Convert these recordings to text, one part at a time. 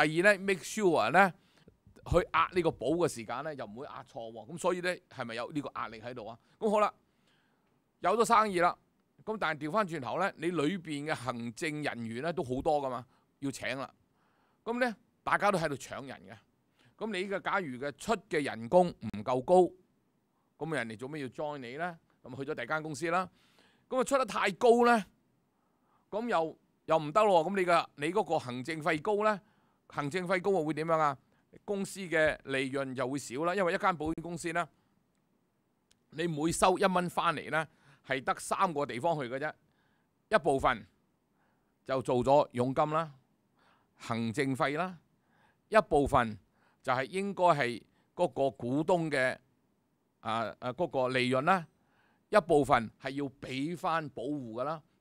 第二咧，make sure 咧，去壓呢個保嘅時間咧，又唔會壓錯喎。咁所以咧，係咪有呢個壓力喺度啊？咁好啦，有咗生意啦。咁但係調翻轉頭咧，你裏邊嘅行政人員咧都好多噶嘛，要請啦。咁咧，大家都喺度搶人嘅。咁你呢個假如嘅出嘅人工唔夠高，咁人哋做咩要 join 你咧？咁去咗第二間公司啦。咁啊出得太高咧，咁又又唔得咯。咁你嘅你嗰個行政費高咧？行政費高喎，會點樣啊？公司嘅利潤就會少啦，因為一間保險公司呢，你每收一蚊翻嚟呢，係得三個地方去嘅啫，一部分就做咗佣金啦、行政費啦，一部分就係應該係嗰個股東嘅啊啊嗰個利潤啦，一部分係要俾翻保護噶啦。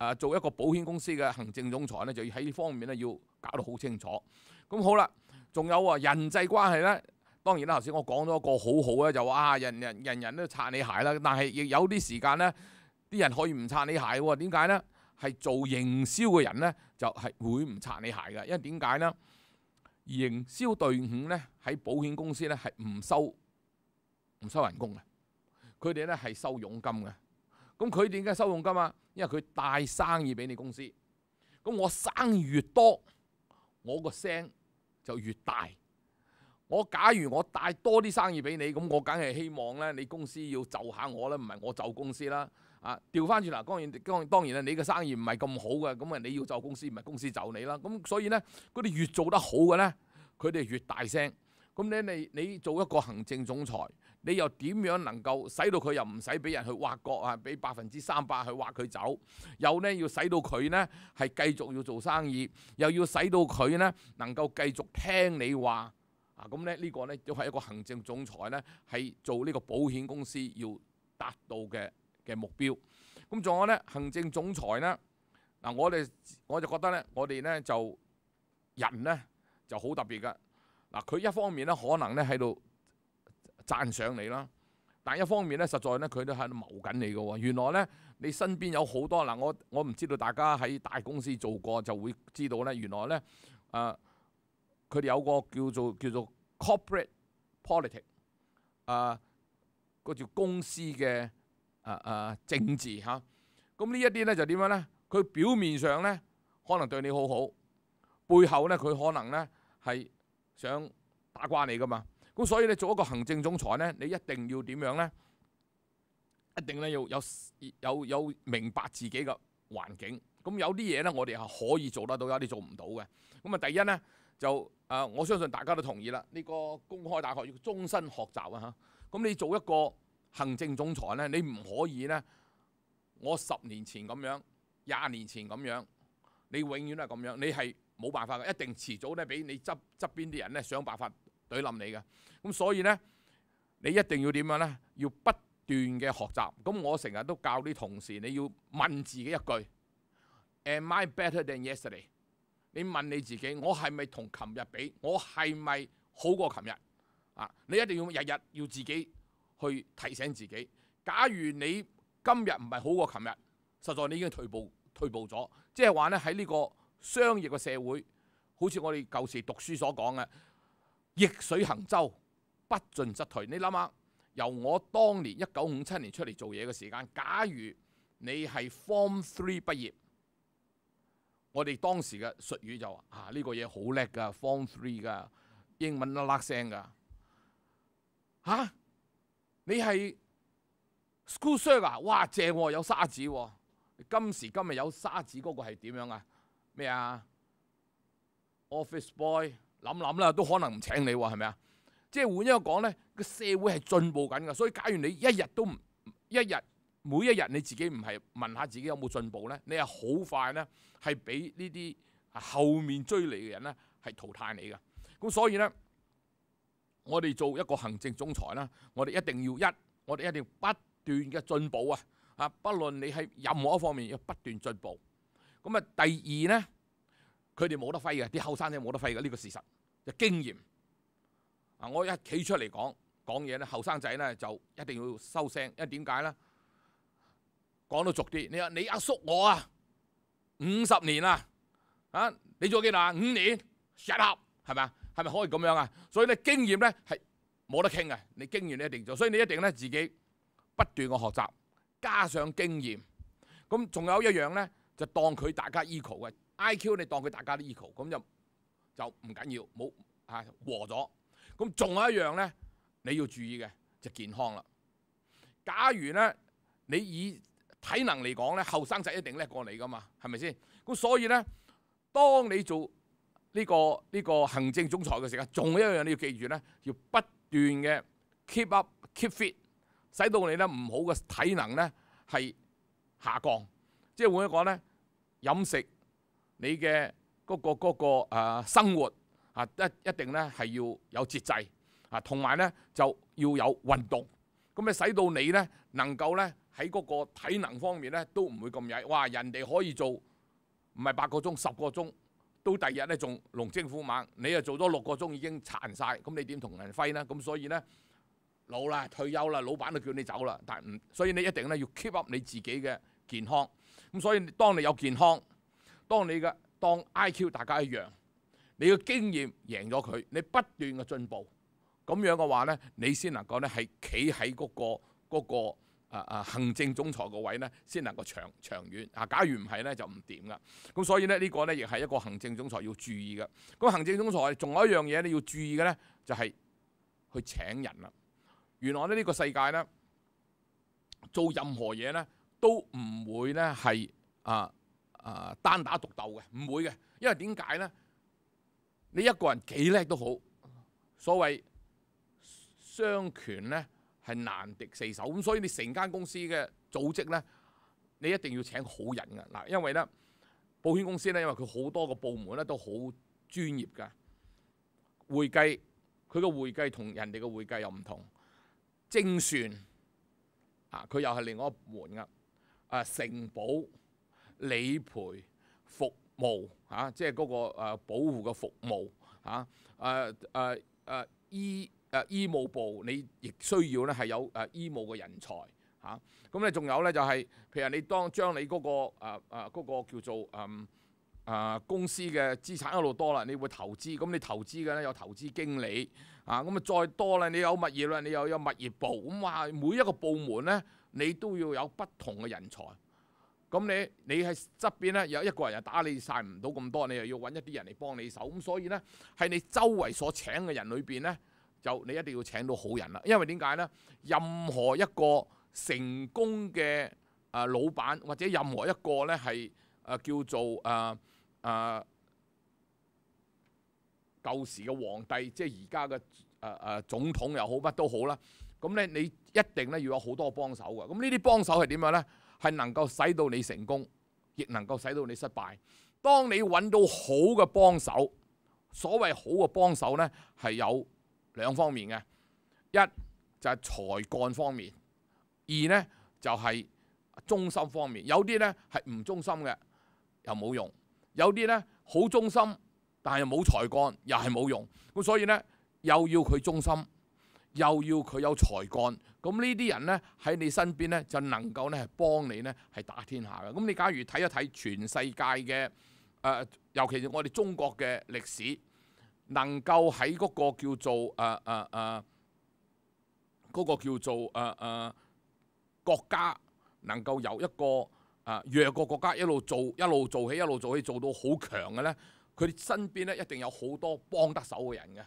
啊，做一個保險公司嘅行政總裁咧，就要喺呢方面咧，要搞到好清楚。咁好啦，仲有啊，人際關係咧，當然啦，頭先我講咗一個好好咧，就話啊，人人人人都擦你鞋啦。但係亦有啲時間咧，啲人可以唔擦你鞋喎？點解咧？係做營銷嘅人咧，就係會唔擦你鞋㗎？因為點解咧？營銷隊伍咧喺保險公司咧係唔收唔收人工嘅，佢哋咧係收佣金嘅。咁佢點解收佣金啊？因為佢帶生意俾你公司。咁我生意越多，我個聲就越大。我假如我帶多啲生意俾你，咁我梗係希望咧，你公司要就下我啦，唔係我就公司啦。啊，調翻轉啦，當然，當當然你嘅生意唔係咁好嘅，咁啊你要就公司，唔係公司就你啦。咁所以咧，嗰啲越做得好嘅咧，佢哋越大聲。咁咧，你你做一個行政總裁，你又點樣能夠使到佢又唔使俾人去挖角啊？俾百分之三百去挖佢走，又咧要使到佢咧係繼續要做生意，又要使到佢咧能夠繼續聽你話啊！咁咧呢個咧都係一個行政總裁咧係做呢個保險公司要達到嘅嘅目標。咁仲有咧行政總裁咧，嗱我哋我就覺得咧，我哋咧就人咧就好特別噶。嗱，佢一方面咧可能咧喺度讚賞你啦，但一方面咧實在咧佢都喺度謀緊你嘅喎。原來咧你身邊有好多嗱，我我唔知道大家喺大公司做過就會知道咧。原來咧，誒佢哋有個叫做叫做 corporate politics，誒個叫公司嘅誒誒政治嚇。咁呢一啲咧就點樣咧？佢表面上咧可能對你好好，背後咧佢可能咧係。想打瓜你噶嘛？咁所以你做一个行政总裁呢，你一定要点样呢？一定咧要有有有明白自己嘅环境。咁有啲嘢呢，我哋系可以做得到，有啲做唔到嘅。咁啊，第一呢，就啊，我相信大家都同意啦。呢个公开大学要终身学习啊！吓。咁你做一个行政总裁呢，你唔可以呢。我十年前咁样，廿年前咁样，你永远都系咁样，你系。冇辦法嘅，一定遲早咧，俾你側側邊啲人咧，想辦法對冧你嘅。咁所以咧，你一定要點樣咧？要不斷嘅學習。咁我成日都教啲同事，你要問自己一句：，Am I better than yesterday？你問你自己，我係咪同琴日比？我係咪好過琴日？啊！你一定要日日要自己去提醒自己。假如你今日唔係好過琴日，實在你已經退步退步咗。即係話咧，喺呢個。商業嘅社會，好似我哋舊時讀書所講嘅，逆水行舟，不進則退。你諗下，由我當年一九五七年出嚟做嘢嘅時間，假如你係 Form Three 畢業，我哋當時嘅術語就話：，嚇呢個嘢好叻㗎，Form Three 㗎，英文啦啦聲㗎。嚇，你係 s c h o o l s r i e 啊？哇，正喎，有沙子。今時今日有沙子嗰個係點樣啊？咩啊？Office boy 谂谂啦，都可能唔请你喎，系咪啊？即系换一个讲咧，个社会系进步紧噶，所以假如你一日都唔一日每一日你自己唔系问下自己有冇进步咧，你系好快咧系俾呢啲后面追你嘅人咧系淘汰你嘅。咁所以咧，我哋做一个行政总裁啦，我哋一定要一，我哋一定要不断嘅进步啊！啊，不论你喺任何一方面，要不断进步。咁啊，第二呢，佢哋冇得揮嘅，啲後生仔冇得揮嘅呢個事實。就經驗啊，我一企出嚟講講嘢呢，後生仔呢就一定要收聲，因為點解呢？講到俗啲，你話你阿叔我啊，五十年啦，啊，你做幾耐五年十合係啊？係咪可以咁樣啊？所以咧，經驗呢係冇得傾嘅。你經驗你一定做，所以你一定呢自己不斷嘅學習，加上經驗。咁仲有一樣呢。就當佢大家 equal 嘅，IQ 你當佢大家都 equal，咁就就唔緊要，冇啊和咗。咁仲有一樣咧，你要注意嘅就健康啦。假如咧你以體能嚟講咧，後生仔一定叻過你噶嘛，係咪先？咁所以咧，當你做呢個呢個行政總裁嘅時候，仲有一樣你要記住咧，要不斷嘅 keep up keep fit，使到你咧唔好嘅體能咧係下降，即係換一講咧。飲食，你嘅嗰個嗰個生活啊，一一定咧係要有節制啊，同埋咧就要有運動，咁你使到你咧能夠咧喺嗰個體能方面咧都唔會咁曳。哇！人哋可以做唔係八個鐘、十個鐘，都第二日咧仲龍精虎猛，你又做咗六個鐘已經殘晒。咁你點同人揮呢？咁所以咧老啦退休啦，老闆就叫你走啦。但唔，所以你一定咧要 keep up 你自己嘅健康。咁所以當你有健康，當你嘅当 IQ 大家一樣，你嘅經驗贏咗佢，你不斷嘅進步，咁樣嘅話咧，你先能夠咧系企喺嗰個嗰啊啊行政總裁個位咧，先能夠長长遠啊！假如唔係咧，就唔掂噶。咁所以咧呢個咧亦係一個行政總裁要注意嘅。咁行政總裁仲有一樣嘢你要注意嘅咧，就係去請人啦。原來咧呢個世界咧，做任何嘢咧。都唔會咧係啊啊單打獨鬥嘅，唔會嘅，因為點解咧？你一個人幾叻都好，所謂雙拳咧係難敵四手，咁所以你成間公司嘅組織咧，你一定要請好人嘅嗱，因為咧保險公司咧，因為佢好多個部門咧都好專業嘅，會計佢嘅會計同人哋嘅會計又唔同，精算啊佢又係另外一門嘅。啊，承保、理賠服務嚇，即係嗰個保護嘅服務嚇。誒誒誒醫誒醫務部，你亦需要咧係有誒醫務嘅人才嚇。咁咧仲有咧就係，譬如你當將你嗰個誒誒嗰個叫做誒誒公司嘅資產一路多啦，你會投資，咁你投資嘅咧有投資經理啊。咁啊再多啦，你有物業啦，你又有物業部。咁話每一個部門咧。你都要有不同嘅人才，咁你你喺側邊咧有一個人又打你晒唔到咁多，你又要揾一啲人嚟幫你手。咁所以咧，喺你周圍所請嘅人裏邊咧，就你一定要請到好人啦。因為點解咧？任何一個成功嘅啊老闆，或者任何一個咧係啊叫做啊啊舊時嘅皇帝，即係而家嘅啊啊總統又好，乜都好啦。咁咧，你一定咧要有好多幫手嘅。咁呢啲幫手係點樣咧？係能夠使到你成功，亦能夠使到你失敗。當你揾到好嘅幫手，所謂好嘅幫手咧，係有兩方面嘅。一就係才幹方面，二咧就係忠心方面。有啲咧係唔忠心嘅，又冇用；有啲咧好忠心，但係冇才幹，又係冇用。咁所以咧，又要佢忠心。又要佢有才干，咁呢啲人呢，喺你身邊呢，就能夠呢係幫你呢係打天下嘅。咁你假如睇一睇全世界嘅尤其是我哋中國嘅歷史，能夠喺嗰個叫做诶诶誒嗰個叫做誒誒國家，能夠有一個弱國國家一路做一路做起一路做起做到好強嘅呢，佢哋身邊呢一定有好多幫得手嘅人嘅。